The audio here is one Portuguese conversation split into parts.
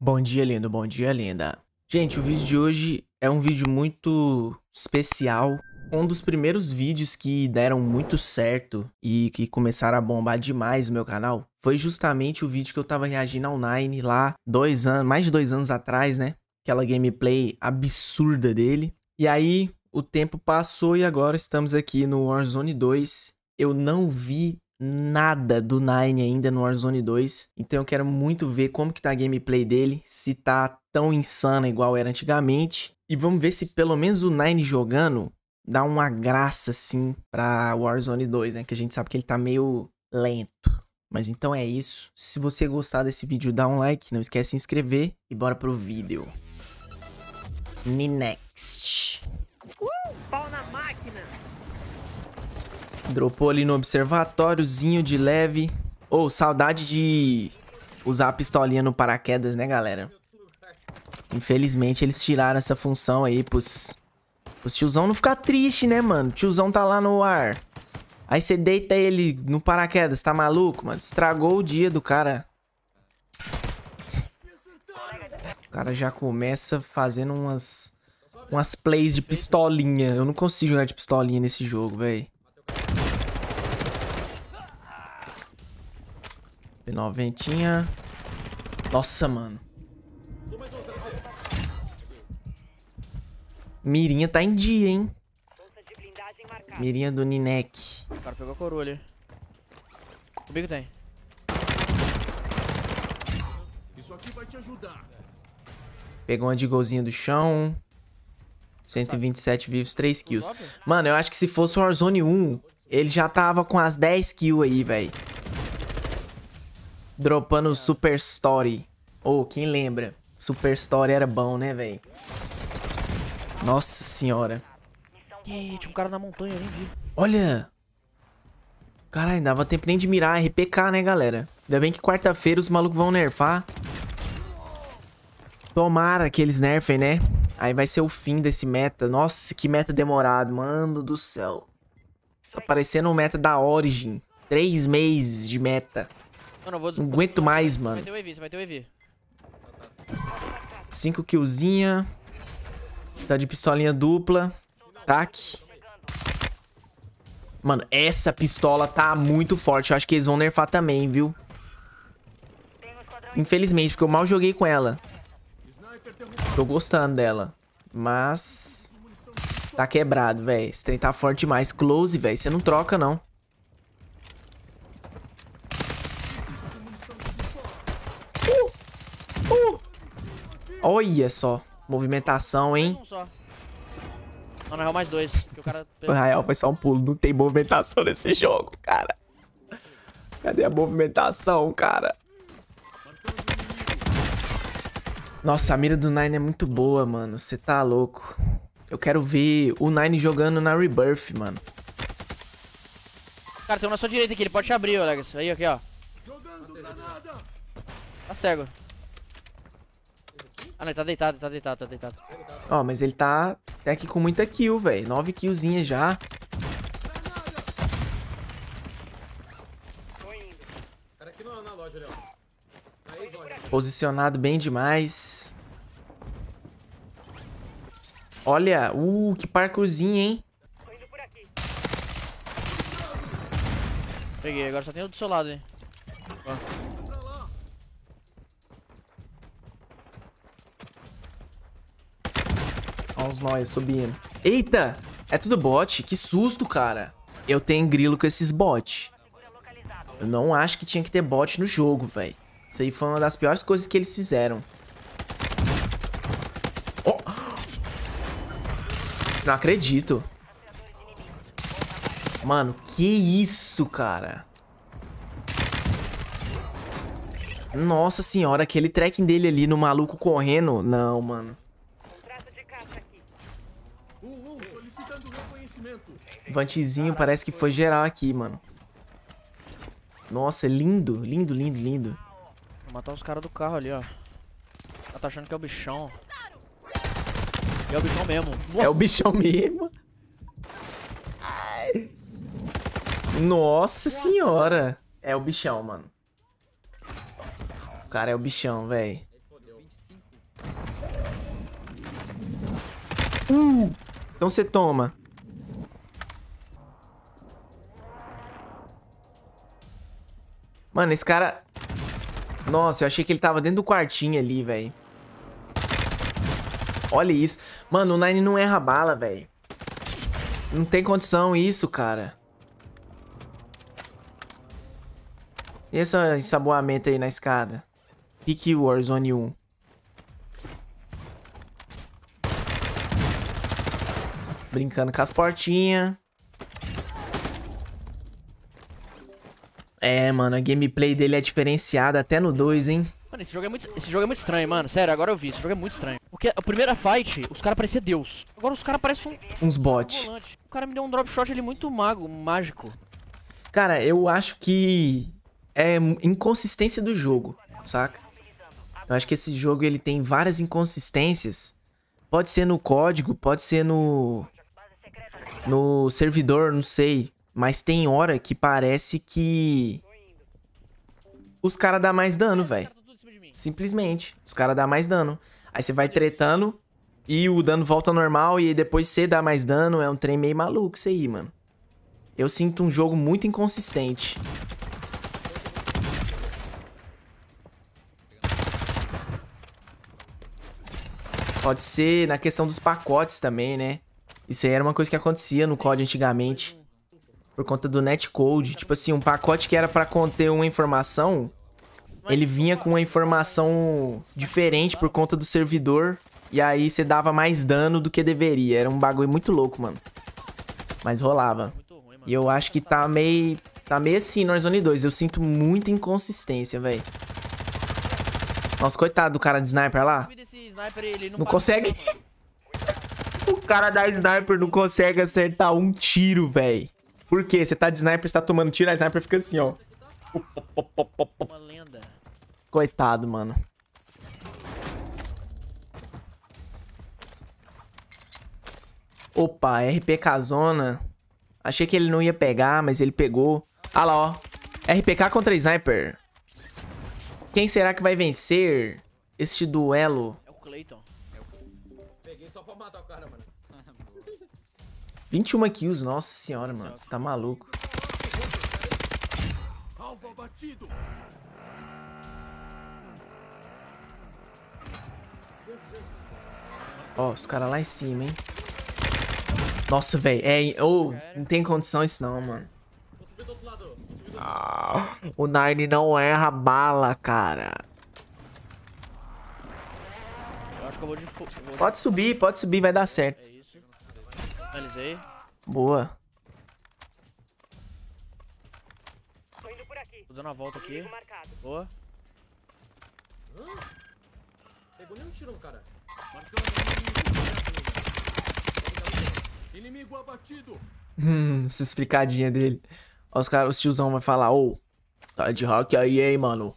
Bom dia, lindo, bom dia, linda. Gente, o vídeo de hoje é um vídeo muito especial. Um dos primeiros vídeos que deram muito certo e que começaram a bombar demais o meu canal foi justamente o vídeo que eu tava reagindo online lá dois anos, mais de dois anos atrás, né? Aquela gameplay absurda dele. E aí o tempo passou e agora estamos aqui no Warzone 2. Eu não vi nada do Nine ainda no Warzone 2. Então eu quero muito ver como que tá a gameplay dele, se tá tão insana igual era antigamente. E vamos ver se pelo menos o Nine jogando dá uma graça assim para Warzone 2, né, que a gente sabe que ele tá meio lento. Mas então é isso. Se você gostar desse vídeo, dá um like, não esquece de se inscrever e bora pro vídeo. Me next. Uh, pau na máquina. Dropou ali no observatóriozinho de leve. Ô, oh, saudade de usar a pistolinha no paraquedas, né, galera? Infelizmente, eles tiraram essa função aí pros... Pros tiozão não ficar triste, né, mano? O tiozão tá lá no ar. Aí você deita ele no paraquedas, tá maluco, mano? Estragou o dia do cara. O cara já começa fazendo umas... Umas plays de pistolinha. Eu não consigo jogar de pistolinha nesse jogo, velho. Top, noventinha. Nossa, mano. Mirinha tá em dia, hein? Mirinha do Ninek. O cara pegou a coroa ali. Comigo tem. Isso aqui vai te ajudar. Pegou uma de golzinha do chão. 127 vivos, 3 kills. Mano, eu acho que se fosse o Warzone 1, ele já tava com as 10 kills aí, velho dropando Super Story. Ou oh, quem lembra? Super Story era bom, né, velho? Nossa senhora. Ih, tinha um cara na montanha, nem vi. Olha! Caralho, dava tempo nem de mirar RPK, né, galera? Ainda bem que quarta-feira os malucos vão nerfar. Tomara que eles nerfem, né? Aí vai ser o fim desse meta. Nossa, que meta demorado, mano do céu. Tá parecendo um meta da Origin. Três meses de meta. Mano, eu vou... Não aguento mais, mano. Vai ter wave, você vai ter wave. 5 killzinha. Tá de pistolinha dupla. Tac. Mano, essa pistola tá muito forte. Eu acho que eles vão nerfar também, viu? Infelizmente, porque eu mal joguei com ela. Tô gostando dela. Mas... Tá quebrado, velho. Esse trem tá forte demais. Close, velho. Você não troca, não. Olha só. Movimentação, hein? Mais um Não, na real, mais dois. Porque o cara... Na real, foi só um pulo. Não tem movimentação nesse jogo, cara. Cadê a movimentação, cara? Nossa, a mira do Nine é muito boa, mano. Você tá louco. Eu quero ver o Nine jogando na Rebirth, mano. Cara, tem um na sua direita aqui. Ele pode te abrir, Olegas. Aí, aqui, ó. Tá cego. Ah, não, ele tá deitado, ele tá deitado, tá deitado. Ó, mas ele tá até aqui com muita kill, velho. Nove killzinhas já. Posicionado bem demais. Olha, uh, que parkourzinho, hein? Peguei, agora só tem outro do seu lado, hein? Ó. uns nós subindo. Eita! É tudo bot? Que susto, cara. Eu tenho grilo com esses bot. Eu não acho que tinha que ter bot no jogo, velho. Isso aí foi uma das piores coisas que eles fizeram. Oh! Não acredito. Mano, que isso, cara? Nossa senhora, aquele trekking dele ali no maluco correndo. Não, mano. Vantezinho parece que foi geral aqui, mano. Nossa, é lindo, lindo, lindo, lindo. Vou matar os caras do carro ali, ó. Ela tá, tá achando que é o bichão. E é o bichão mesmo. Nossa. É o bichão mesmo. Ai. Nossa senhora. É o bichão, mano. O cara é o bichão, velho. Uh! Então você toma. Mano, esse cara... Nossa, eu achei que ele tava dentro do quartinho ali, velho. Olha isso. Mano, o Nine não erra bala, velho. Não tem condição isso, cara. E esse ensaboamento aí na escada? Rick Warzone 1. Brincando com as portinhas. É, mano, a gameplay dele é diferenciada até no 2, hein? Mano, esse jogo, é muito, esse jogo é muito estranho, mano. Sério, agora eu vi. Esse jogo é muito estranho. Porque a primeira fight, os caras pareciam Deus. Agora os caras parecem um... uns bots. Um o cara me deu um drop shot ali muito mago, mágico. Cara, eu acho que é inconsistência do jogo, saca? Eu acho que esse jogo ele tem várias inconsistências. Pode ser no código, pode ser no no servidor, não sei. Mas tem hora que parece que... Os caras dão mais dano, velho. Simplesmente. Os caras dão mais dano. Aí você vai tretando e o dano volta normal e depois você dá mais dano. É um trem meio maluco isso aí, mano. Eu sinto um jogo muito inconsistente. Pode ser na questão dos pacotes também, né? Isso aí era uma coisa que acontecia no COD antigamente. Por conta do netcode. Tipo assim, um pacote que era para conter uma informação, ele vinha com uma informação diferente por conta do servidor. E aí você dava mais dano do que deveria. Era um bagulho muito louco, mano. Mas rolava. E eu acho que tá meio... Tá meio assim no Warzone 2. Eu sinto muita inconsistência, velho. Nossa, coitado do cara de sniper lá. Não consegue cara da sniper não consegue acertar um tiro, velho. Por quê? Você tá de sniper, você tá tomando tiro, a sniper fica assim, ó. Coitado, mano. Opa, RPK zona. Achei que ele não ia pegar, mas ele pegou. Ah lá, ó. RPK contra sniper. Quem será que vai vencer este duelo? É o Clayton. Peguei só pra matar o cara, mano. 21 kills, nossa senhora, mano. Você tá maluco. Ó, os caras lá em cima, hein. Nossa, velho. É, ou oh, não tem condição isso não, mano. Ah, o Nine não erra bala, cara. Pode subir, pode subir, vai dar certo. Finalizei. Boa. Tô indo por aqui. Tô dando a volta aqui. Boa. Hã? Pegou nem um tiro, cara. Marcando inimigo abatido. Hum, essa explicadinha dele. Ó, os caras, os tiozão vai falar, ô, oh, tá de hack aí, hein, mano.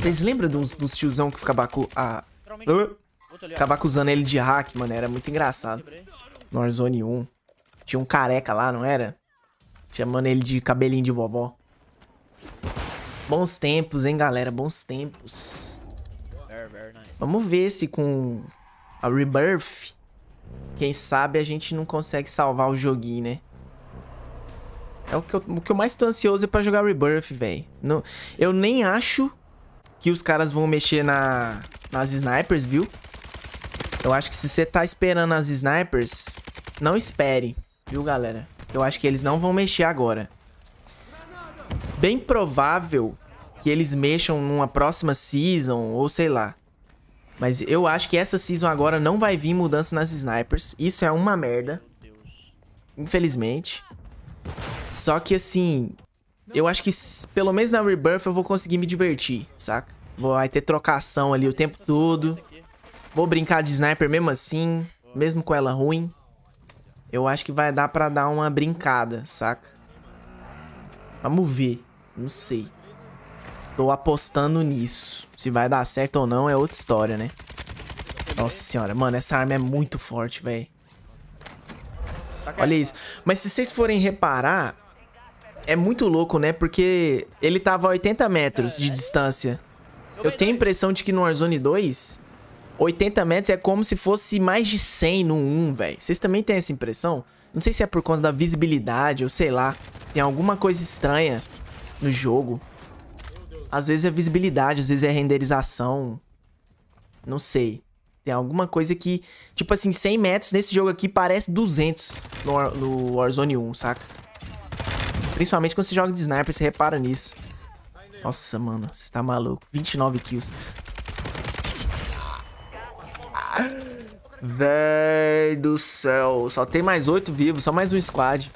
Vocês lembram dos, dos tiozão que ficava com a... Ah, acusando ele de hack, mano? Era muito engraçado. No Warzone 1. Tinha um careca lá, não era? Chamando ele de cabelinho de vovó. Bons tempos, hein, galera? Bons tempos. Vamos ver se com a Rebirth, quem sabe a gente não consegue salvar o joguinho, né? É o que eu, o que eu mais tô ansioso é pra jogar Rebirth, velho. Eu nem acho que os caras vão mexer na, nas snipers, viu? Eu acho que se você tá esperando as snipers, não espere, viu, galera? Eu acho que eles não vão mexer agora. Bem provável que eles mexam numa próxima season, ou sei lá. Mas eu acho que essa season agora não vai vir mudança nas snipers. Isso é uma merda. Infelizmente. Só que assim, eu acho que pelo menos na Rebirth eu vou conseguir me divertir, saca? Vai ter trocação ali o tempo todo. Vou brincar de sniper mesmo assim, mesmo com ela ruim. Eu acho que vai dar pra dar uma brincada, saca? Vamos ver. Não sei. Tô apostando nisso. Se vai dar certo ou não é outra história, né? Nossa senhora, mano, essa arma é muito forte, velho. Olha isso. Mas se vocês forem reparar, é muito louco, né? Porque ele tava a 80 metros de distância. Eu tenho a impressão de que no Warzone 2, 80 metros é como se fosse mais de 100 no 1, velho. Vocês também têm essa impressão? Não sei se é por conta da visibilidade ou sei lá. Tem alguma coisa estranha no jogo. Às vezes é visibilidade, às vezes é renderização. Não sei. Tem alguma coisa que... Tipo assim, 100 metros nesse jogo aqui parece 200 no, no Warzone 1, saca? Principalmente quando você joga de sniper, você repara nisso. Nossa, mano, você tá maluco. 29 kills. Véi do céu. Só tem mais oito vivos, só mais um squad.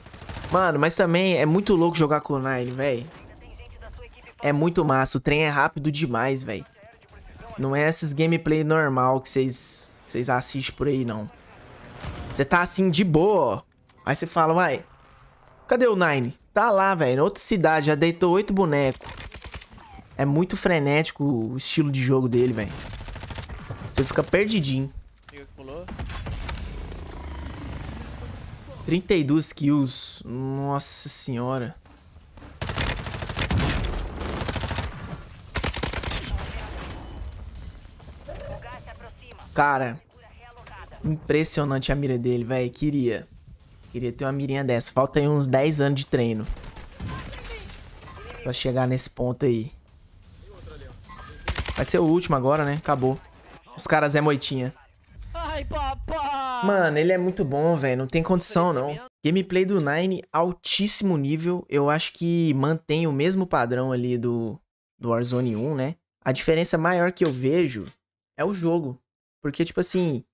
Mano, mas também é muito louco jogar com o Nine, véi. É muito massa. O trem é rápido demais, véi. Não é esses gameplay normal que vocês vocês assistem por aí, não. Você tá assim, de boa, ó. Aí você fala, uai, cadê o Nine? Tá lá, velho, outra cidade, já deitou oito bonecos. É muito frenético o estilo de jogo dele, velho. Você fica perdidinho. 32 é kills. Nossa senhora. Cara, impressionante a mira dele, velho. Queria. Queria ter uma mirinha dessa. Falta aí uns 10 anos de treino. Pra chegar nesse ponto aí. Vai ser o último agora, né? Acabou. Os caras é moitinha. Ai, papai! Mano, ele é muito bom, velho. Não tem condição, não. Gameplay do Nine, altíssimo nível. Eu acho que mantém o mesmo padrão ali do, do Warzone 1, né? A diferença maior que eu vejo é o jogo. Porque, tipo assim,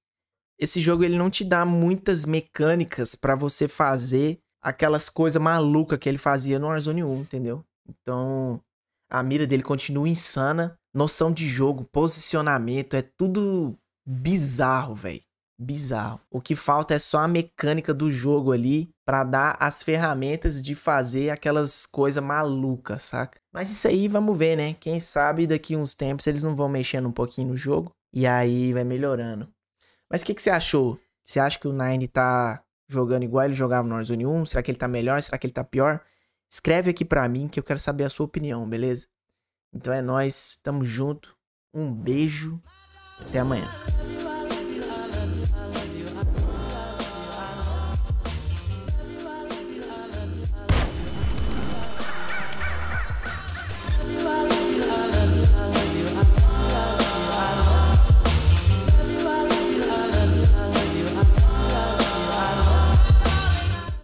esse jogo ele não te dá muitas mecânicas para você fazer aquelas coisas malucas que ele fazia no Warzone 1, entendeu? Então, a mira dele continua insana. Noção de jogo, posicionamento, é tudo bizarro, velho. Bizarro. O que falta é só a mecânica do jogo ali para dar as ferramentas de fazer aquelas coisas malucas, saca? Mas isso aí vamos ver, né? Quem sabe daqui uns tempos eles não vão mexendo um pouquinho no jogo e aí vai melhorando. Mas o que, que você achou? Você acha que o Nine tá jogando igual ele jogava no Warzone 1? Será que ele tá melhor? Será que ele tá pior? Escreve aqui para mim que eu quero saber a sua opinião, beleza? Então é nós, tamo junto. Um beijo. Até amanhã.